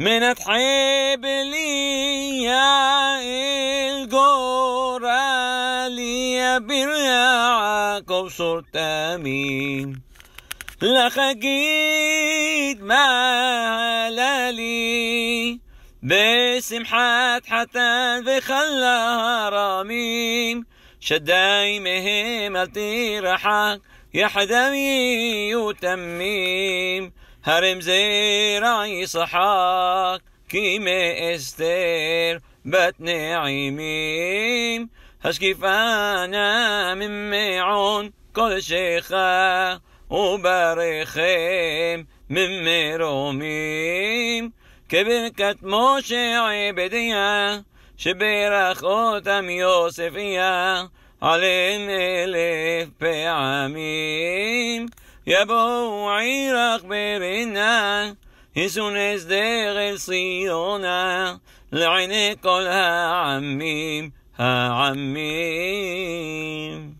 من تحب لي يا الجورة لي برياعك صرت أمين ما هلالي باسم حد حتى بخلها رميم شداي مهمة رحاك يا حدمي وتميم هرم زيراي صحاك كيما استير بتنعيمين هشكيف أنا من معون كل شيخة وبرخيم من مروميم كبركة موشي عبدية شبير أخوتم يوسفية علين ألف بعميم יבואו ברנה, ישונס דרך ציונה, לעיני כל העמים, העמים.